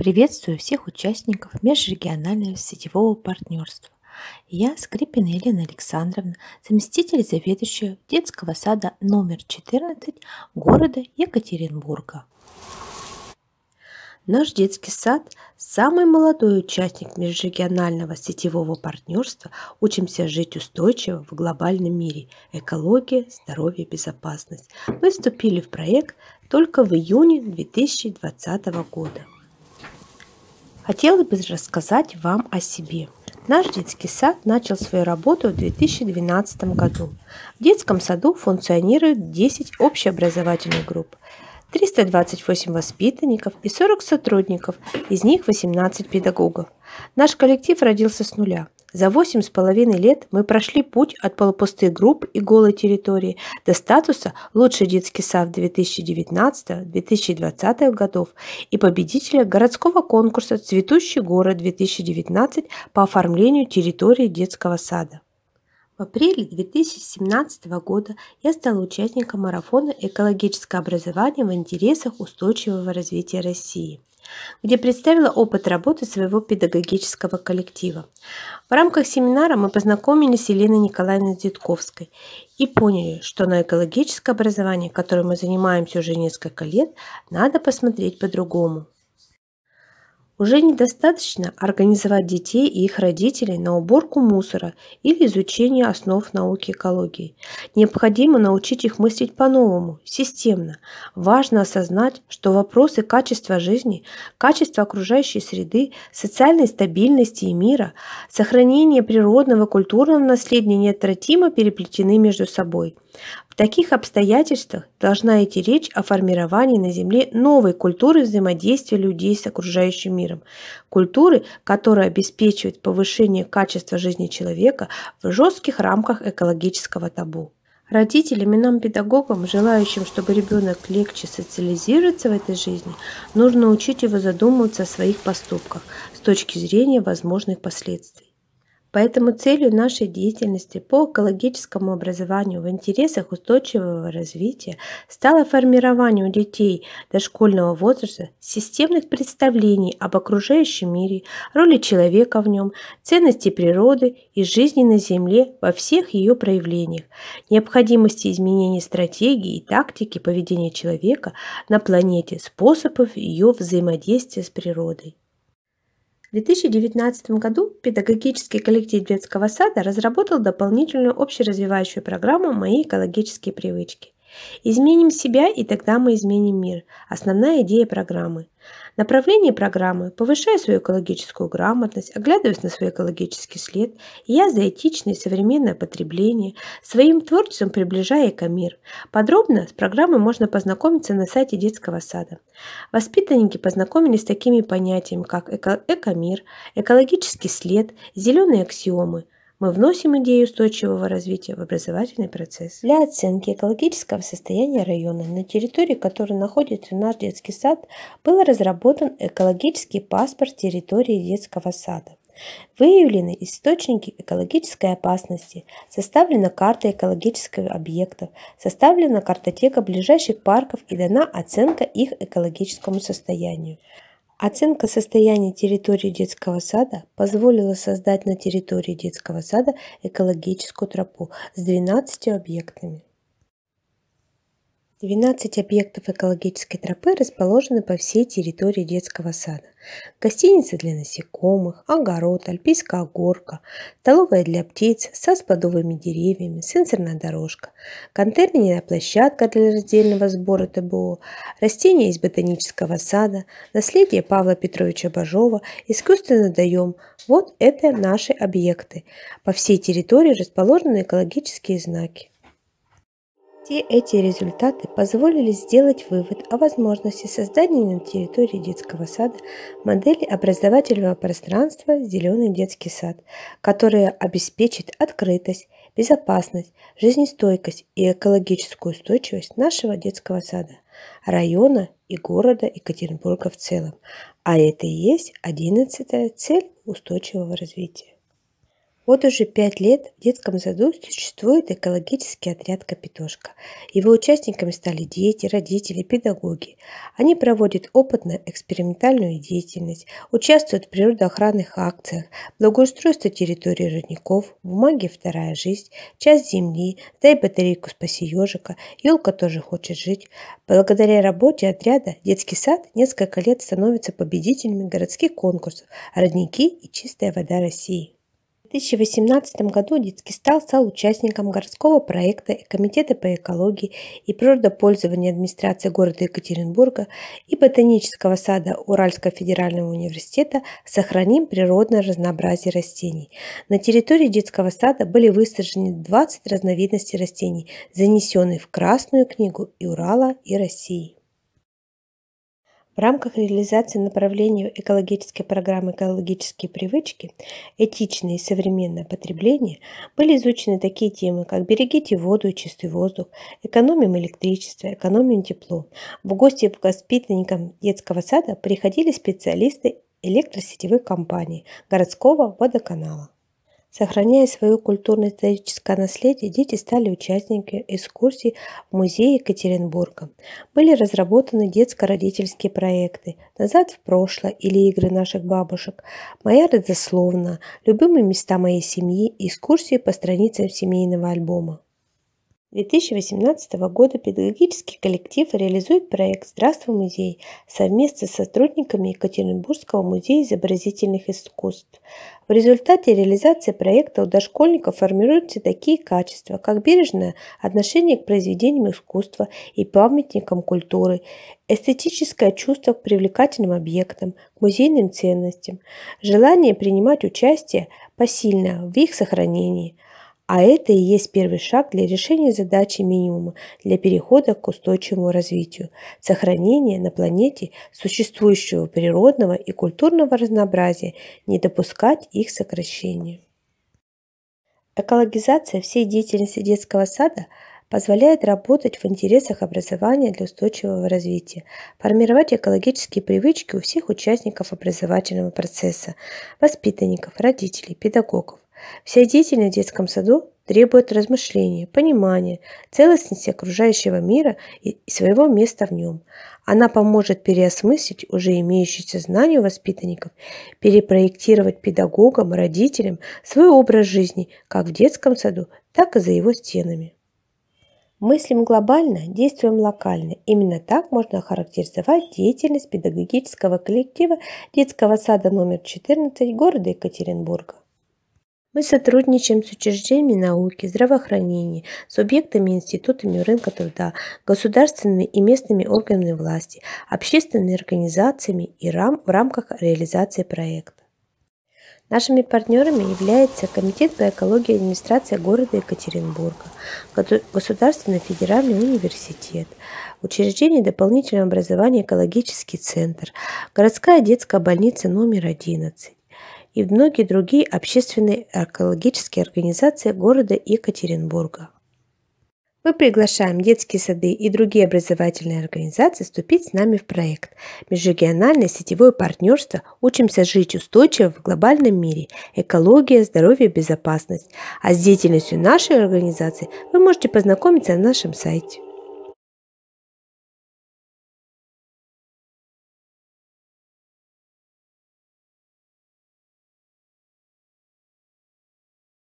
Приветствую всех участников межрегионального сетевого партнерства. Я, Скрипина Елена Александровна, заместитель заведующего детского сада номер 14 города Екатеринбурга. Наш детский сад – самый молодой участник межрегионального сетевого партнерства «Учимся жить устойчиво в глобальном мире. Экология, здоровье, безопасность». Мы вступили в проект только в июне 2020 года. Хотела бы рассказать вам о себе. Наш детский сад начал свою работу в 2012 году. В детском саду функционируют 10 общеобразовательных групп, 328 воспитанников и 40 сотрудников, из них 18 педагогов. Наш коллектив родился с нуля – за восемь с половиной лет мы прошли путь от полупустых групп и голой территории до статуса «Лучший детский сад 2019-2020 годов» и победителя городского конкурса «Цветущий город-2019» по оформлению территории детского сада. В апреле 2017 года я стала участником марафона «Экологическое образование в интересах устойчивого развития России» где представила опыт работы своего педагогического коллектива. В рамках семинара мы познакомились с Еленой Николаевной Дедковской и поняли, что на экологическое образование, которым мы занимаемся уже несколько лет, надо посмотреть по-другому. Уже недостаточно организовать детей и их родителей на уборку мусора или изучение основ науки экологии. Необходимо научить их мыслить по-новому, системно. Важно осознать, что вопросы качества жизни, качества окружающей среды, социальной стабильности и мира, сохранения природного культурного наследия неотвратимо переплетены между собой – в таких обстоятельствах должна идти речь о формировании на Земле новой культуры взаимодействия людей с окружающим миром, культуры, которая обеспечивает повышение качества жизни человека в жестких рамках экологического табу. Родителям и нам, педагогам, желающим, чтобы ребенок легче социализируется в этой жизни, нужно учить его задумываться о своих поступках с точки зрения возможных последствий. Поэтому целью нашей деятельности по экологическому образованию в интересах устойчивого развития стало формирование у детей дошкольного возраста системных представлений об окружающем мире, роли человека в нем, ценности природы и жизни на Земле во всех ее проявлениях, необходимости изменения стратегии и тактики поведения человека на планете, способов ее взаимодействия с природой. В 2019 году педагогический коллектив детского сада разработал дополнительную общеразвивающую программу «Мои экологические привычки». Изменим себя, и тогда мы изменим мир. Основная идея программы. Направление программы, повышая свою экологическую грамотность, оглядываясь на свой экологический след, я за этичное и современное потребление, своим творчеством приближая эко-мир. Подробно с программой можно познакомиться на сайте детского сада. Воспитанники познакомились с такими понятиями, как эко- эко-мир, экологический след, зеленые аксиомы – мы вносим идею устойчивого развития в образовательный процесс. Для оценки экологического состояния района, на территории которой находится наш детский сад, был разработан экологический паспорт территории детского сада. Выявлены источники экологической опасности, составлена карта экологических объектов, составлена картотека ближайших парков и дана оценка их экологическому состоянию. Оценка состояния территории детского сада позволила создать на территории детского сада экологическую тропу с 12 объектами. 12 объектов экологической тропы расположены по всей территории детского сада. гостиница для насекомых, огород, альпийская горка, столовая для птиц, со с плодовыми деревьями, сенсорная дорожка, контейнерная площадка для раздельного сбора ТБО, растения из ботанического сада, наследие Павла Петровича Бажова, искусственный доем. Вот это наши объекты. По всей территории расположены экологические знаки. Все эти результаты позволили сделать вывод о возможности создания на территории детского сада модели образовательного пространства «Зеленый детский сад», которая обеспечит открытость, безопасность, жизнестойкость и экологическую устойчивость нашего детского сада, района и города Екатеринбурга в целом. А это и есть 11 цель устойчивого развития. Вот уже пять лет в детском саду существует экологический отряд «Капитошка». Его участниками стали дети, родители, педагоги. Они проводят опытно экспериментальную деятельность, участвуют в природоохранных акциях, благоустройство территории родников, бумаги «Вторая жизнь», часть земли, дай батарейку спаси ежика, елка тоже хочет жить. Благодаря работе отряда детский сад несколько лет становится победителями городских конкурсов «Родники» и «Чистая вода России». 2018 году Дицкий стал участником городского проекта Комитета по экологии и природопользованию администрации города Екатеринбурга и Ботанического сада Уральского федерального университета «Сохраним природное разнообразие растений». На территории детского сада были высажены 20 разновидностей растений, занесенных в Красную книгу и Урала, и России. В рамках реализации направления экологической программы «Экологические привычки. Этичное и современное потребление» были изучены такие темы, как «Берегите воду и чистый воздух», «Экономим электричество», «Экономим тепло». В гости к воспитанникам детского сада приходили специалисты электросетевых компаний городского водоканала. Сохраняя свое культурно-историческое наследие, дети стали участниками экскурсий в музее Екатеринбурга. Были разработаны детско-родительские проекты «Назад в прошлое» или «Игры наших бабушек», «Моя родословная», «Любимые места моей семьи», экскурсии по страницам семейного альбома. 2018 года педагогический коллектив реализует проект «Здравствуй, музей» совместно с сотрудниками Екатеринбургского музея изобразительных искусств. В результате реализации проекта у дошкольников формируются такие качества, как бережное отношение к произведениям искусства и памятникам культуры, эстетическое чувство к привлекательным объектам, к музейным ценностям, желание принимать участие посильно в их сохранении – а это и есть первый шаг для решения задачи минимума для перехода к устойчивому развитию, сохранения на планете существующего природного и культурного разнообразия, не допускать их сокращения. Экологизация всей деятельности детского сада позволяет работать в интересах образования для устойчивого развития, формировать экологические привычки у всех участников образовательного процесса, воспитанников, родителей, педагогов, Вся деятельность в детском саду требует размышления, понимания, целостности окружающего мира и своего места в нем. Она поможет переосмыслить уже имеющиеся знания у воспитанников, перепроектировать педагогам, родителям свой образ жизни как в детском саду, так и за его стенами. Мыслим глобально, действуем локально. Именно так можно охарактеризовать деятельность педагогического коллектива детского сада номер 14 города Екатеринбурга. Мы сотрудничаем с учреждениями науки, здравоохранения, субъектами и институтами рынка труда, государственными и местными органами власти, общественными организациями и рам в рамках реализации проекта. Нашими партнерами является Комитет по экологии и администрации города Екатеринбурга, Государственный федеральный университет, учреждение дополнительного образования «Экологический центр», городская детская больница номер 11, и многие другие общественные экологические организации города Екатеринбурга. Мы приглашаем детские сады и другие образовательные организации вступить с нами в проект «Межрегиональное сетевое партнерство. Учимся жить устойчиво в глобальном мире. Экология, здоровье, безопасность». А с деятельностью нашей организации вы можете познакомиться на нашем сайте.